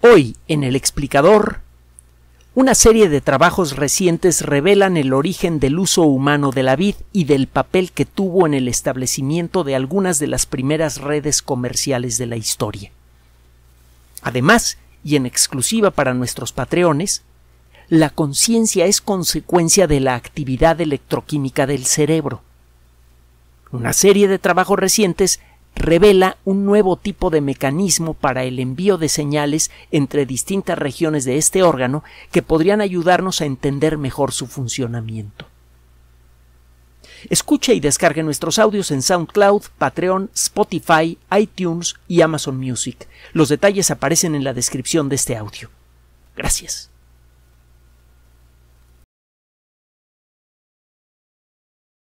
Hoy, en el explicador, una serie de trabajos recientes revelan el origen del uso humano de la vid y del papel que tuvo en el establecimiento de algunas de las primeras redes comerciales de la historia. Además, y en exclusiva para nuestros patreones, la conciencia es consecuencia de la actividad electroquímica del cerebro. Una serie de trabajos recientes revela un nuevo tipo de mecanismo para el envío de señales entre distintas regiones de este órgano que podrían ayudarnos a entender mejor su funcionamiento. Escuche y descargue nuestros audios en SoundCloud, Patreon, Spotify, iTunes y Amazon Music. Los detalles aparecen en la descripción de este audio. Gracias.